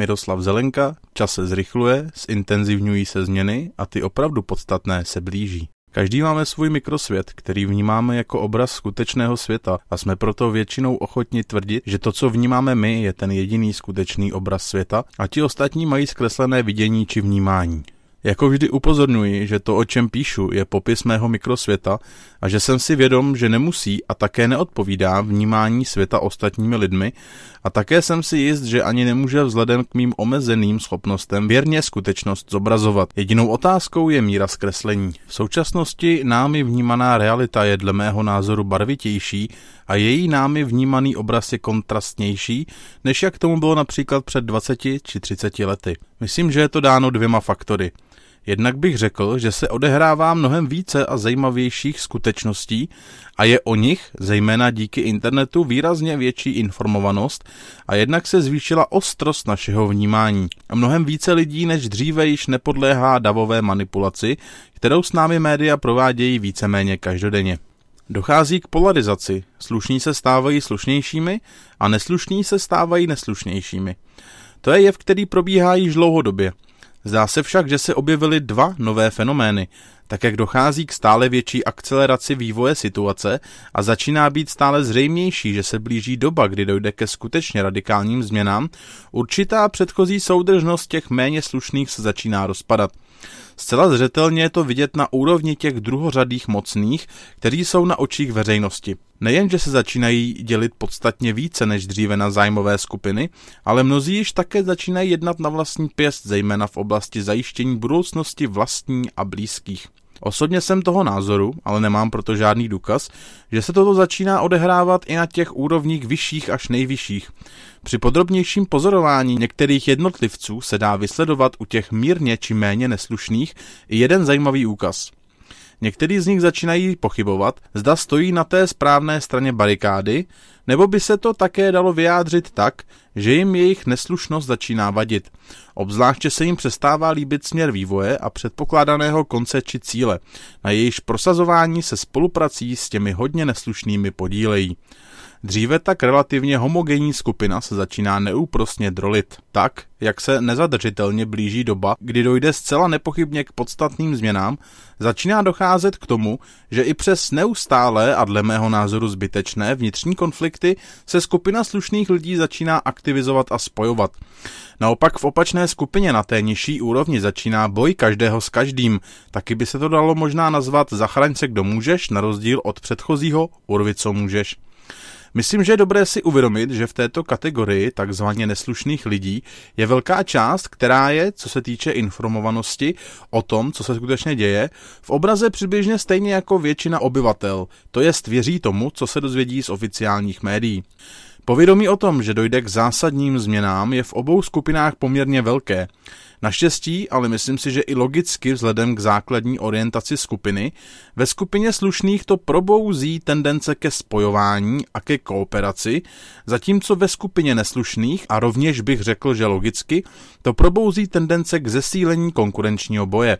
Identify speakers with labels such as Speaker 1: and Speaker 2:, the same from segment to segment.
Speaker 1: Miroslav Zelenka, čas se zrychluje, zintenzivňují se změny a ty opravdu podstatné se blíží. Každý máme svůj mikrosvět, který vnímáme jako obraz skutečného světa a jsme proto většinou ochotni tvrdit, že to, co vnímáme my, je ten jediný skutečný obraz světa a ti ostatní mají zkreslené vidění či vnímání. Jako vždy upozorňuji, že to, o čem píšu, je popis mého mikrosvěta a že jsem si vědom, že nemusí a také neodpovídá vnímání světa ostatními lidmi a také jsem si jist, že ani nemůže vzhledem k mým omezeným schopnostem věrně skutečnost zobrazovat. Jedinou otázkou je míra zkreslení. V současnosti námi vnímaná realita je dle mého názoru barvitější a její námi vnímaný obraz je kontrastnější, než jak tomu bylo například před 20 či 30 lety. Myslím, že je to dáno dvěma faktory. Jednak bych řekl, že se odehrává mnohem více a zajímavějších skutečností a je o nich, zejména díky internetu, výrazně větší informovanost a jednak se zvýšila ostrost našeho vnímání. A mnohem více lidí než dříve již nepodléhá davové manipulaci, kterou s námi média provádějí víceméně každodenně. Dochází k polarizaci. Slušní se stávají slušnějšími a neslušní se stávají neslušnějšími. To je jev, který probíhá již dlouhodobě – Zdá se však, že se objevily dva nové fenomény, tak jak dochází k stále větší akceleraci vývoje situace a začíná být stále zřejmější, že se blíží doba, kdy dojde ke skutečně radikálním změnám, určitá předchozí soudržnost těch méně slušných se začíná rozpadat. Zcela zřetelně je to vidět na úrovni těch druhořadých mocných, kteří jsou na očích veřejnosti. Nejenže se začínají dělit podstatně více než dříve na zájmové skupiny, ale mnozí již také začínají jednat na vlastní pěst, zejména v oblasti zajištění budoucnosti vlastní a blízkých. Osobně jsem toho názoru, ale nemám proto žádný důkaz, že se toto začíná odehrávat i na těch úrovních vyšších až nejvyšších. Při podrobnějším pozorování některých jednotlivců se dá vysledovat u těch mírně či méně neslušných i jeden zajímavý úkaz. Některý z nich začínají pochybovat, zda stojí na té správné straně barikády, nebo by se to také dalo vyjádřit tak, že jim jejich neslušnost začíná vadit. Obzvláště se jim přestává líbit směr vývoje a předpokládaného konce či cíle, na jejíž prosazování se spoluprací s těmi hodně neslušnými podílejí. Dříve tak relativně homogenní skupina se začíná neúprosně drolit. Tak, jak se nezadržitelně blíží doba, kdy dojde zcela nepochybně k podstatným změnám, začíná docházet k tomu, že i přes neustálé a dle mého názoru zbytečné vnitřní konflikty se skupina slušných lidí začíná aktivizovat a spojovat. Naopak v opačné skupině na té nižší úrovni začíná boj každého s každým. Taky by se to dalo možná nazvat zachraň se kdo můžeš, na rozdíl od předchozího urvi co můžeš. Myslím, že je dobré si uvědomit, že v této kategorii takzvaně neslušných lidí je velká část, která je, co se týče informovanosti o tom, co se skutečně děje, v obraze přibližně stejně jako většina obyvatel, to jest věří tomu, co se dozvědí z oficiálních médií. Povědomí o tom, že dojde k zásadním změnám, je v obou skupinách poměrně velké. Naštěstí, ale myslím si, že i logicky vzhledem k základní orientaci skupiny, ve skupině slušných to probouzí tendence ke spojování a ke kooperaci, zatímco ve skupině neslušných, a rovněž bych řekl, že logicky, to probouzí tendence k zesílení konkurenčního boje.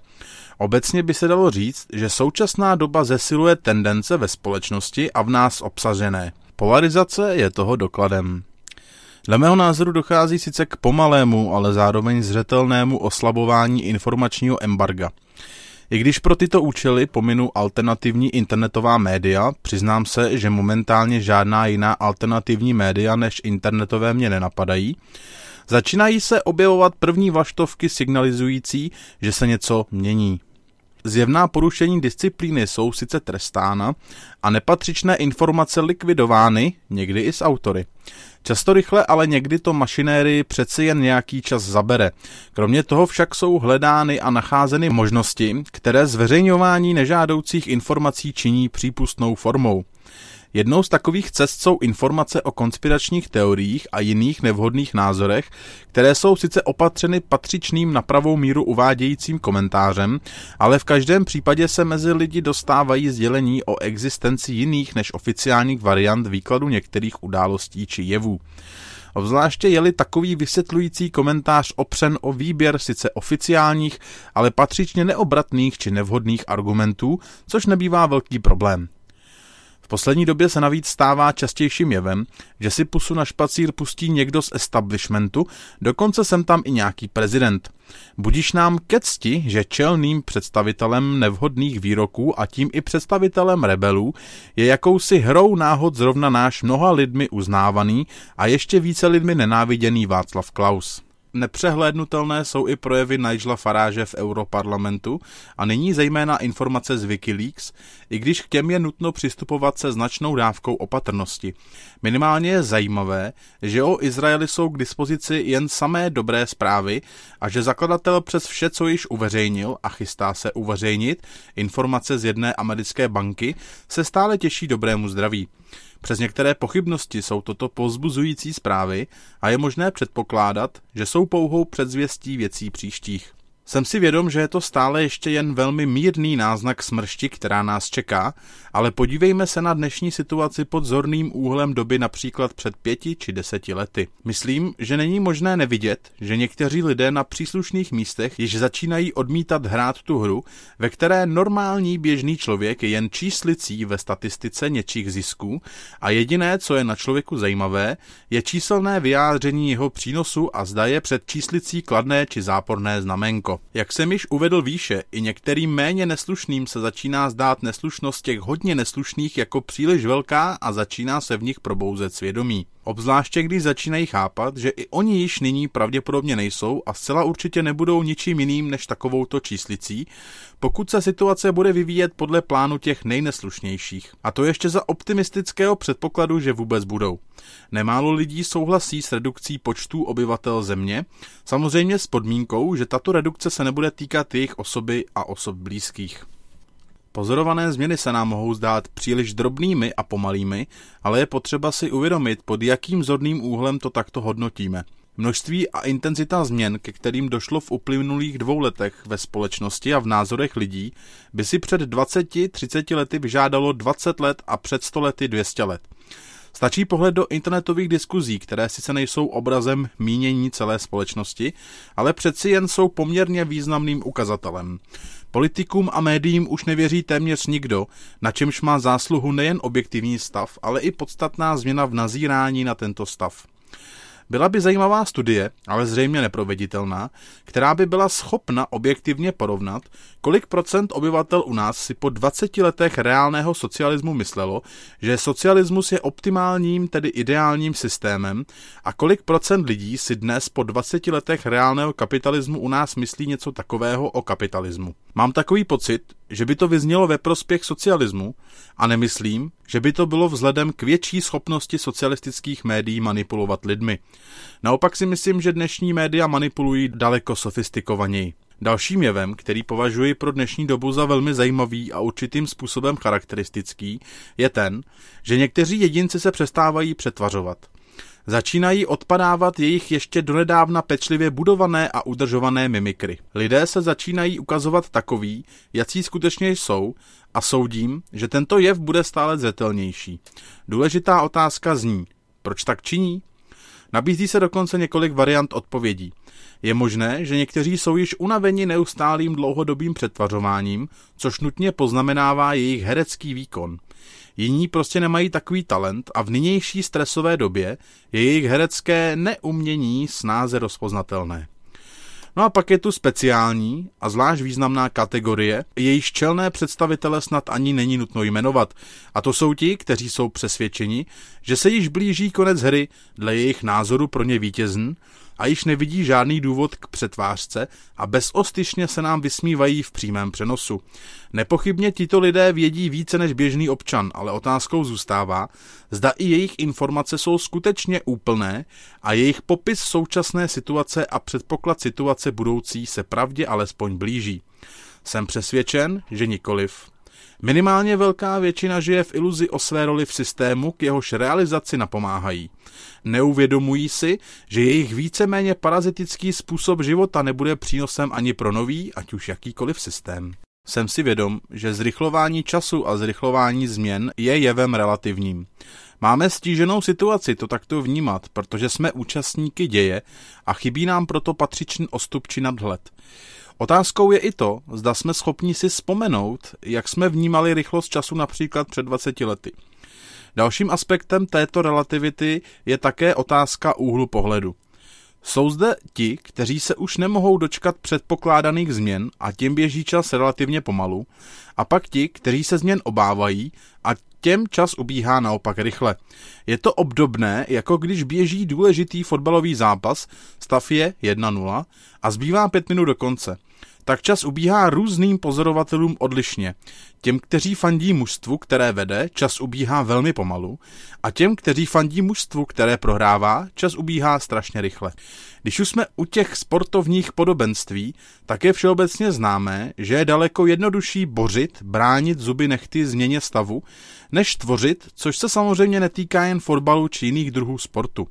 Speaker 1: Obecně by se dalo říct, že současná doba zesiluje tendence ve společnosti a v nás obsažené. Polarizace je toho dokladem. Dle mého názoru dochází sice k pomalému, ale zároveň zřetelnému oslabování informačního embarga. I když pro tyto účely pominu alternativní internetová média, přiznám se, že momentálně žádná jiná alternativní média než internetové mě nenapadají, začínají se objevovat první vaštovky signalizující, že se něco mění. Zjevná porušení disciplíny jsou sice trestána a nepatřičné informace likvidovány, někdy i s autory. Často rychle, ale někdy to mašinérii přeci jen nějaký čas zabere. Kromě toho však jsou hledány a nacházeny možnosti, které zveřejňování nežádoucích informací činí přípustnou formou. Jednou z takových cest jsou informace o konspiračních teoriích a jiných nevhodných názorech, které jsou sice opatřeny patřičným na pravou míru uvádějícím komentářem, ale v každém případě se mezi lidi dostávají sdělení o existenci jiných než oficiálních variant výkladu některých událostí či jevů. Obzvláště je-li takový vysvětlující komentář opřen o výběr sice oficiálních, ale patřičně neobratných či nevhodných argumentů, což nebývá velký problém poslední době se navíc stává častějším jevem, že si pusu na špacír pustí někdo z establishmentu, dokonce jsem tam i nějaký prezident. Budíš nám ke cti, že čelným představitelem nevhodných výroků a tím i představitelem rebelů je jakousi hrou náhod zrovna náš mnoha lidmi uznávaný a ještě více lidmi nenáviděný Václav Klaus. Nepřehlédnutelné jsou i projevy Nigela Faráže v Europarlamentu a nyní zejména informace z Wikileaks, i když k těm je nutno přistupovat se značnou dávkou opatrnosti. Minimálně je zajímavé, že o Izraeli jsou k dispozici jen samé dobré zprávy a že zakladatel přes vše, co již uveřejnil a chystá se uveřejnit, informace z jedné americké banky, se stále těší dobrému zdraví. Přes některé pochybnosti jsou toto pozbuzující zprávy a je možné předpokládat, že jsou pouhou předzvěstí věcí příštích. Jsem si vědom, že je to stále ještě jen velmi mírný náznak smršti, která nás čeká, ale podívejme se na dnešní situaci pod zorným úhlem doby například před pěti či deseti lety. Myslím, že není možné nevidět, že někteří lidé na příslušných místech již začínají odmítat hrát tu hru, ve které normální běžný člověk je jen číslicí ve statistice něčích zisků a jediné, co je na člověku zajímavé, je číselné vyjádření jeho přínosu a zda je před číslicí kladné či záporné znamenko. Jak jsem již uvedl výše, i některým méně neslušným se začíná zdát neslušnost těch hodně neslušných jako příliš velká a začíná se v nich probouzet svědomí. Obzvláště když začínají chápat, že i oni již nyní pravděpodobně nejsou a zcela určitě nebudou ničím jiným než takovouto číslicí, pokud se situace bude vyvíjet podle plánu těch nejneslušnějších. A to ještě za optimistického předpokladu, že vůbec budou. Nemálo lidí souhlasí s redukcí počtů obyvatel země, samozřejmě s podmínkou, že tato redukce se nebude týkat jejich osoby a osob blízkých. Pozorované změny se nám mohou zdát příliš drobnými a pomalými, ale je potřeba si uvědomit, pod jakým zorným úhlem to takto hodnotíme. Množství a intenzita změn, ke kterým došlo v uplynulých dvou letech ve společnosti a v názorech lidí, by si před 20-30 lety vyžádalo 20 let a před 100 lety 200 let. Stačí pohled do internetových diskuzí, které sice nejsou obrazem mínění celé společnosti, ale přeci jen jsou poměrně významným ukazatelem. Politikům a médiím už nevěří téměř nikdo, na čemž má zásluhu nejen objektivní stav, ale i podstatná změna v nazírání na tento stav. Byla by zajímavá studie, ale zřejmě neproveditelná, která by byla schopna objektivně porovnat, kolik procent obyvatel u nás si po 20 letech reálného socialismu myslelo, že socialismus je optimálním, tedy ideálním systémem a kolik procent lidí si dnes po 20 letech reálného kapitalismu u nás myslí něco takového o kapitalismu. Mám takový pocit, že by to vyznělo ve prospěch socialismu a nemyslím, že by to bylo vzhledem k větší schopnosti socialistických médií manipulovat lidmi. Naopak si myslím, že dnešní média manipulují daleko sofistikovaněji. Dalším jevem, který považuji pro dnešní dobu za velmi zajímavý a určitým způsobem charakteristický, je ten, že někteří jedinci se přestávají přetvařovat. Začínají odpadávat jejich ještě donedávna pečlivě budované a udržované mimikry. Lidé se začínají ukazovat takový, jací skutečně jsou, a soudím, že tento jev bude stále zřetelnější. Důležitá otázka zní, proč tak činí? Nabízí se dokonce několik variant odpovědí. Je možné, že někteří jsou již unaveni neustálým dlouhodobým přetvařováním, což nutně poznamenává jejich herecký výkon – jiní prostě nemají takový talent a v nynější stresové době je jejich herecké neumění snáze rozpoznatelné. No a pak je tu speciální a zvlášť významná kategorie, jejíž čelné představitele snad ani není nutno jmenovat. A to jsou ti, kteří jsou přesvědčeni, že se již blíží konec hry dle jejich názoru pro ně vítězn a již nevidí žádný důvod k přetvářce a bezostyšně se nám vysmívají v přímém přenosu. Nepochybně tito lidé vědí více než běžný občan, ale otázkou zůstává, zda i jejich informace jsou skutečně úplné a jejich popis současné situace a předpoklad situace budoucí se pravdě alespoň blíží. Jsem přesvědčen, že nikoliv. Minimálně velká většina žije v iluzi o své roli v systému, k jehož realizaci napomáhají. Neuvědomují si, že jejich víceméně parazitický způsob života nebude přínosem ani pro nový, ať už jakýkoliv systém. Jsem si vědom, že zrychlování času a zrychlování změn je jevem relativním. Máme stíženou situaci to takto vnímat, protože jsme účastníky děje a chybí nám proto patřičný ostup či nadhled. Otázkou je i to, zda jsme schopni si vzpomenout, jak jsme vnímali rychlost času například před 20 lety. Dalším aspektem této relativity je také otázka úhlu pohledu. Jsou zde ti, kteří se už nemohou dočkat předpokládaných změn a tím běží čas relativně pomalu, a pak ti, kteří se změn obávají a těm čas ubíhá naopak rychle. Je to obdobné, jako když běží důležitý fotbalový zápas, stav je 1-0 a zbývá 5 minut do konce tak čas ubíhá různým pozorovatelům odlišně. Těm, kteří fandí mužstvu, které vede, čas ubíhá velmi pomalu a těm, kteří fandí mužstvu, které prohrává, čas ubíhá strašně rychle. Když už jsme u těch sportovních podobenství, tak je všeobecně známé, že je daleko jednodušší bořit, bránit zuby nechty změně stavu, než tvořit, což se samozřejmě netýká jen fotbalu či jiných druhů sportu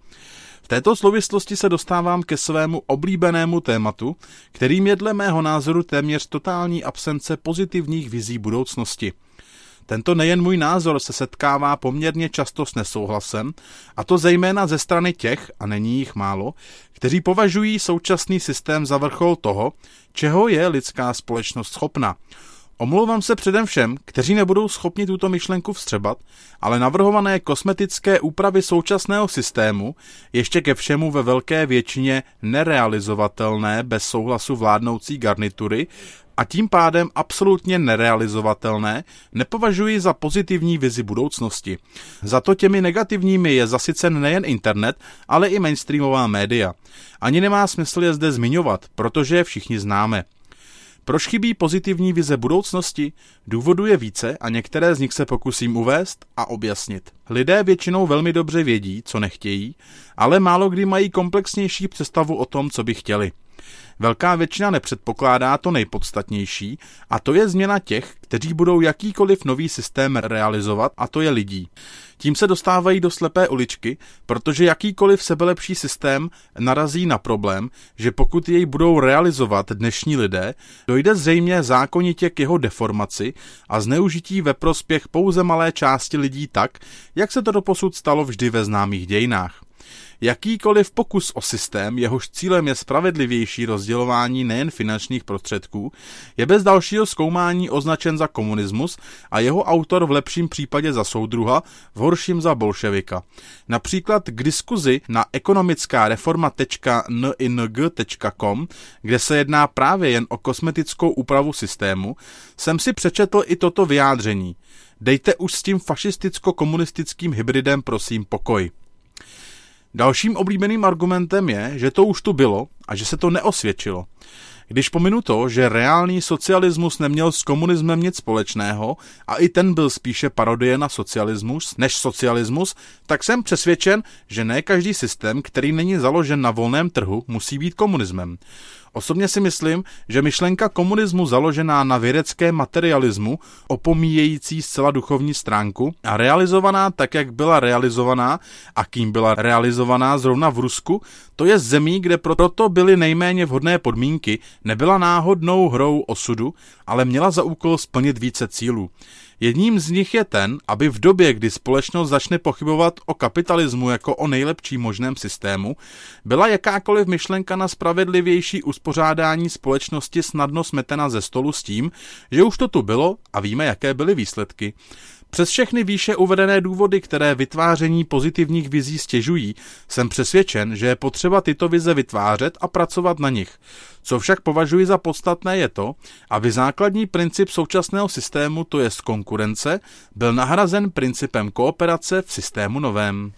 Speaker 1: této souvislosti se dostávám ke svému oblíbenému tématu, kterým je dle mého názoru téměř totální absence pozitivních vizí budoucnosti. Tento nejen můj názor se setkává poměrně často s nesouhlasem, a to zejména ze strany těch, a není jich málo, kteří považují současný systém za vrchol toho, čeho je lidská společnost schopna – Omlouvám se předem všem, kteří nebudou schopni tuto myšlenku vstřebat, ale navrhované kosmetické úpravy současného systému, ještě ke všemu ve velké většině nerealizovatelné bez souhlasu vládnoucí garnitury a tím pádem absolutně nerealizovatelné, nepovažuji za pozitivní vizi budoucnosti. Za to těmi negativními je zasycen nejen internet, ale i mainstreamová média. Ani nemá smysl je zde zmiňovat, protože je všichni známe. Proč chybí pozitivní vize budoucnosti? Důvodu je více a některé z nich se pokusím uvést a objasnit. Lidé většinou velmi dobře vědí, co nechtějí, ale málo kdy mají komplexnější představu o tom, co by chtěli. Velká většina nepředpokládá to nejpodstatnější a to je změna těch, kteří budou jakýkoliv nový systém realizovat a to je lidí. Tím se dostávají do slepé uličky, protože jakýkoliv sebelepší systém narazí na problém, že pokud jej budou realizovat dnešní lidé, dojde zřejmě zákonitě k jeho deformaci a zneužití ve prospěch pouze malé části lidí tak, jak se to doposud stalo vždy ve známých dějinách. Jakýkoliv pokus o systém, jehož cílem je spravedlivější rozdělování nejen finančních prostředků, je bez dalšího zkoumání označen za komunismus a jeho autor v lepším případě za soudruha, v horším za bolševika. Například k diskuzi na ekonomická reforma.ning.com, kde se jedná právě jen o kosmetickou úpravu systému, jsem si přečetl i toto vyjádření. Dejte už s tím fašisticko-komunistickým hybridem prosím pokoj. Dalším oblíbeným argumentem je, že to už tu bylo a že se to neosvědčilo. Když pominu to, že reálný socialismus neměl s komunismem nic společného a i ten byl spíše parodie na socialismus než socialismus, tak jsem přesvědčen, že ne každý systém, který není založen na volném trhu, musí být komunismem. Osobně si myslím, že myšlenka komunismu založená na vědeckém materialismu, opomíjející zcela duchovní stránku a realizovaná tak, jak byla realizovaná a kým byla realizovaná zrovna v Rusku, to je zemí, kde proto byly nejméně vhodné podmínky, nebyla náhodnou hrou osudu, ale měla za úkol splnit více cílů. Jedním z nich je ten, aby v době, kdy společnost začne pochybovat o kapitalismu jako o nejlepší možném systému, byla jakákoliv myšlenka na spravedlivější uspořádání společnosti snadno smetena ze stolu s tím, že už to tu bylo a víme, jaké byly výsledky. Přes všechny výše uvedené důvody, které vytváření pozitivních vizí stěžují, jsem přesvědčen, že je potřeba tyto vize vytvářet a pracovat na nich. Co však považuji za podstatné je to, aby základní princip současného systému, to je z konkurence, byl nahrazen principem kooperace v systému novém.